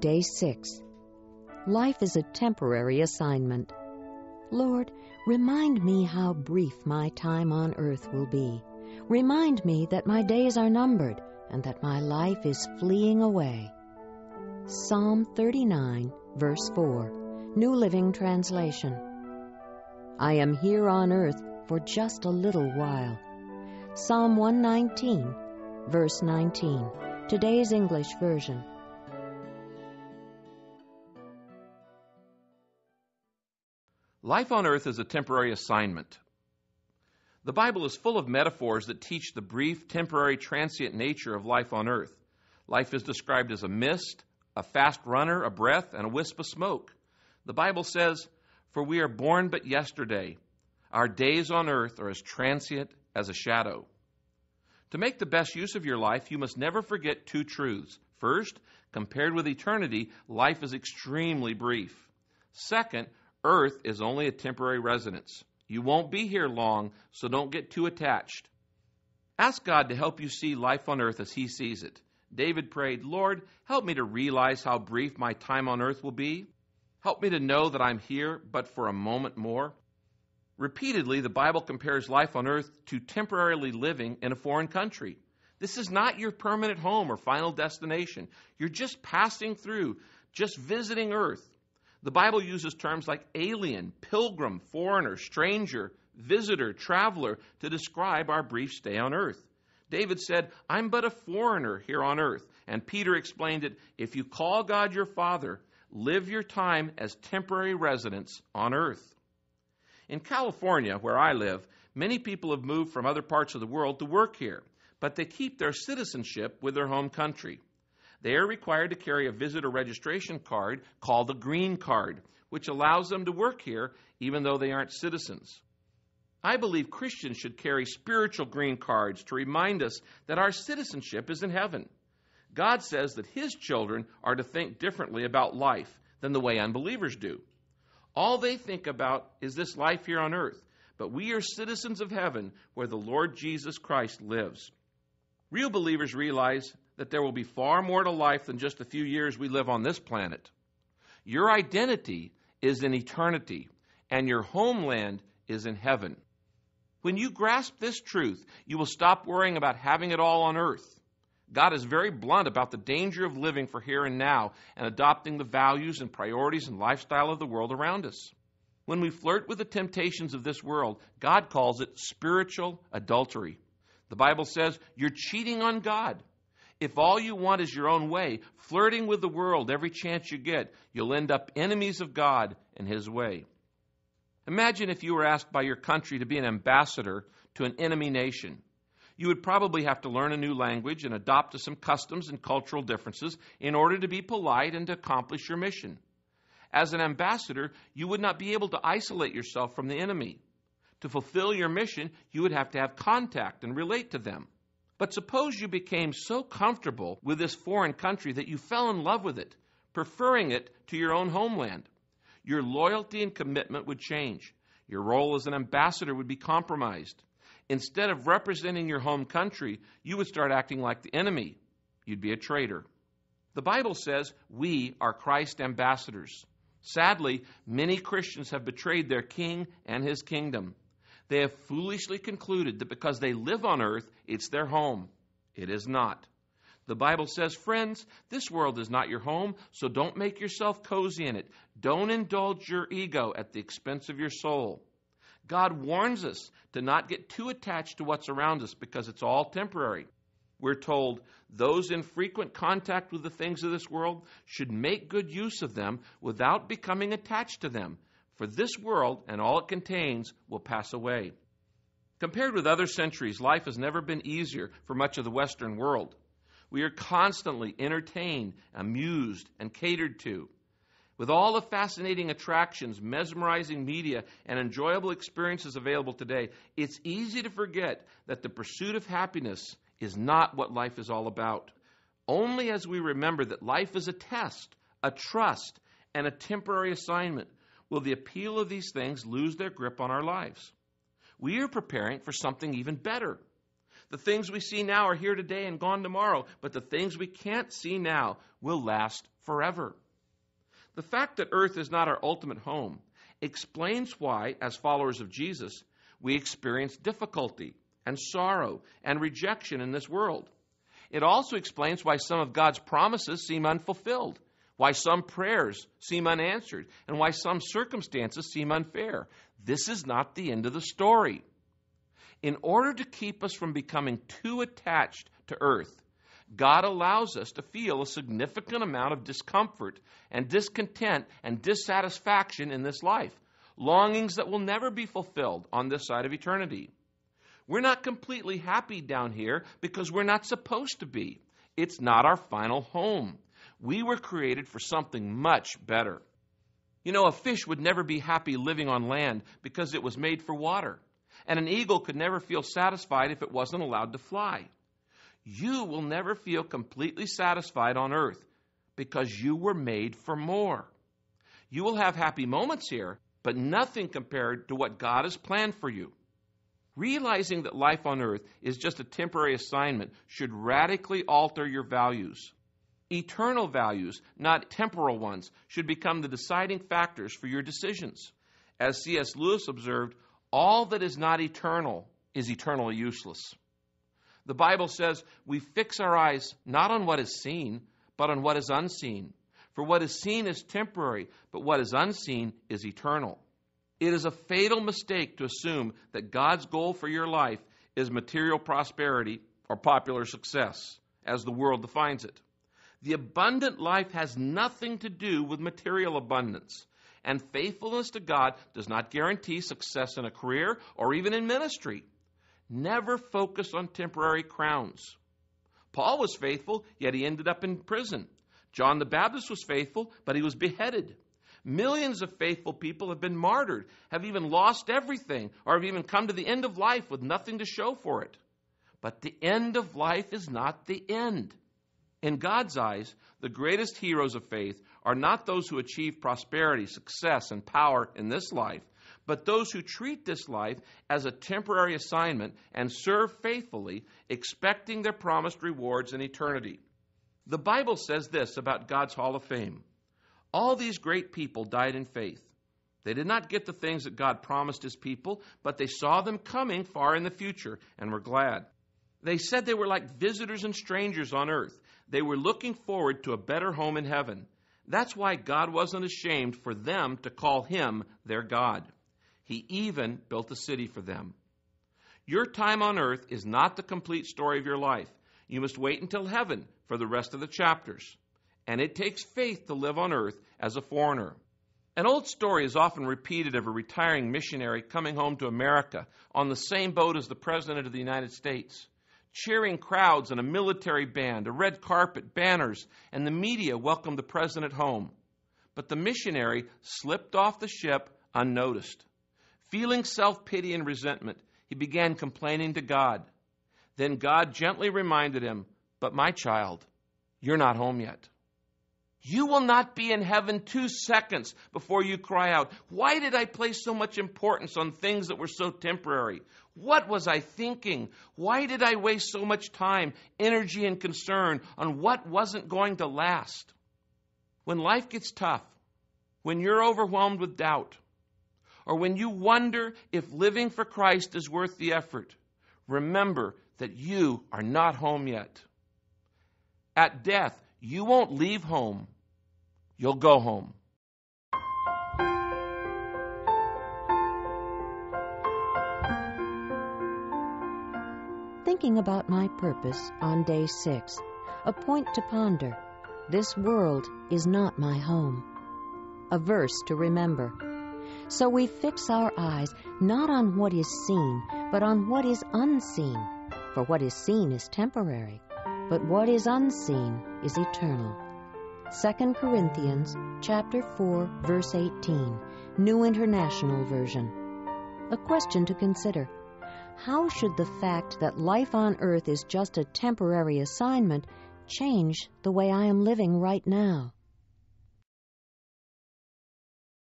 Day 6 Life is a temporary assignment. Lord, remind me how brief my time on earth will be. Remind me that my days are numbered and that my life is fleeing away. Psalm 39, verse 4, New Living Translation. I am here on earth for just a little while. Psalm 119, verse 19, today's English version. Life on earth is a temporary assignment. The Bible is full of metaphors that teach the brief, temporary, transient nature of life on earth. Life is described as a mist, a fast runner, a breath, and a wisp of smoke. The Bible says, For we are born but yesterday. Our days on earth are as transient as a shadow. To make the best use of your life, you must never forget two truths. First, compared with eternity, life is extremely brief. Second, Earth is only a temporary residence. You won't be here long, so don't get too attached. Ask God to help you see life on earth as He sees it. David prayed, Lord, help me to realize how brief my time on earth will be. Help me to know that I'm here but for a moment more. Repeatedly, the Bible compares life on earth to temporarily living in a foreign country. This is not your permanent home or final destination. You're just passing through, just visiting earth. The Bible uses terms like alien, pilgrim, foreigner, stranger, visitor, traveler to describe our brief stay on earth. David said, I'm but a foreigner here on earth. And Peter explained it if you call God your Father, live your time as temporary residents on earth. In California, where I live, many people have moved from other parts of the world to work here, but they keep their citizenship with their home country. They are required to carry a visitor registration card called a green card, which allows them to work here even though they aren't citizens. I believe Christians should carry spiritual green cards to remind us that our citizenship is in heaven. God says that His children are to think differently about life than the way unbelievers do. All they think about is this life here on earth, but we are citizens of heaven where the Lord Jesus Christ lives. Real believers realize that there will be far more to life than just the few years we live on this planet. Your identity is in eternity, and your homeland is in heaven. When you grasp this truth, you will stop worrying about having it all on earth. God is very blunt about the danger of living for here and now and adopting the values and priorities and lifestyle of the world around us. When we flirt with the temptations of this world, God calls it spiritual adultery. The Bible says you're cheating on God. If all you want is your own way, flirting with the world every chance you get, you'll end up enemies of God and His way. Imagine if you were asked by your country to be an ambassador to an enemy nation. You would probably have to learn a new language and adopt to some customs and cultural differences in order to be polite and to accomplish your mission. As an ambassador, you would not be able to isolate yourself from the enemy. To fulfill your mission, you would have to have contact and relate to them. But suppose you became so comfortable with this foreign country that you fell in love with it, preferring it to your own homeland. Your loyalty and commitment would change. Your role as an ambassador would be compromised. Instead of representing your home country, you would start acting like the enemy. You'd be a traitor. The Bible says we are Christ's ambassadors. Sadly, many Christians have betrayed their king and his kingdom they have foolishly concluded that because they live on earth, it's their home. It is not. The Bible says, friends, this world is not your home, so don't make yourself cozy in it. Don't indulge your ego at the expense of your soul. God warns us to not get too attached to what's around us because it's all temporary. We're told those in frequent contact with the things of this world should make good use of them without becoming attached to them for this world and all it contains will pass away. Compared with other centuries, life has never been easier for much of the Western world. We are constantly entertained, amused, and catered to. With all the fascinating attractions, mesmerizing media, and enjoyable experiences available today, it's easy to forget that the pursuit of happiness is not what life is all about. Only as we remember that life is a test, a trust, and a temporary assignment will the appeal of these things lose their grip on our lives. We are preparing for something even better. The things we see now are here today and gone tomorrow, but the things we can't see now will last forever. The fact that earth is not our ultimate home explains why, as followers of Jesus, we experience difficulty and sorrow and rejection in this world. It also explains why some of God's promises seem unfulfilled why some prayers seem unanswered, and why some circumstances seem unfair. This is not the end of the story. In order to keep us from becoming too attached to earth, God allows us to feel a significant amount of discomfort and discontent and dissatisfaction in this life, longings that will never be fulfilled on this side of eternity. We're not completely happy down here because we're not supposed to be. It's not our final home. We were created for something much better. You know, a fish would never be happy living on land because it was made for water, and an eagle could never feel satisfied if it wasn't allowed to fly. You will never feel completely satisfied on earth because you were made for more. You will have happy moments here, but nothing compared to what God has planned for you. Realizing that life on earth is just a temporary assignment should radically alter your values. Eternal values, not temporal ones, should become the deciding factors for your decisions. As C.S. Lewis observed, all that is not eternal is eternally useless. The Bible says we fix our eyes not on what is seen, but on what is unseen. For what is seen is temporary, but what is unseen is eternal. It is a fatal mistake to assume that God's goal for your life is material prosperity or popular success, as the world defines it. The abundant life has nothing to do with material abundance. And faithfulness to God does not guarantee success in a career or even in ministry. Never focus on temporary crowns. Paul was faithful, yet he ended up in prison. John the Baptist was faithful, but he was beheaded. Millions of faithful people have been martyred, have even lost everything, or have even come to the end of life with nothing to show for it. But the end of life is not the end. In God's eyes, the greatest heroes of faith are not those who achieve prosperity, success, and power in this life, but those who treat this life as a temporary assignment and serve faithfully, expecting their promised rewards in eternity. The Bible says this about God's Hall of Fame All these great people died in faith. They did not get the things that God promised his people, but they saw them coming far in the future and were glad. They said they were like visitors and strangers on earth. They were looking forward to a better home in heaven. That's why God wasn't ashamed for them to call him their God. He even built a city for them. Your time on earth is not the complete story of your life. You must wait until heaven for the rest of the chapters. And it takes faith to live on earth as a foreigner. An old story is often repeated of a retiring missionary coming home to America on the same boat as the President of the United States cheering crowds and a military band, a red carpet, banners, and the media welcomed the president home. But the missionary slipped off the ship unnoticed. Feeling self pity and resentment, he began complaining to God. Then God gently reminded him, But my child, you're not home yet. You will not be in heaven two seconds before you cry out, Why did I place so much importance on things that were so temporary? What was I thinking? Why did I waste so much time, energy, and concern on what wasn't going to last? When life gets tough, when you're overwhelmed with doubt, or when you wonder if living for Christ is worth the effort, remember that you are not home yet. At death, you won't leave home. You'll go home. Thinking about my purpose on day six, a point to ponder. This world is not my home. A verse to remember. So we fix our eyes not on what is seen, but on what is unseen, for what is seen is temporary but what is unseen is eternal. 2 Corinthians chapter 4 verse 18, New International Version. A question to consider. How should the fact that life on earth is just a temporary assignment change the way I am living right now?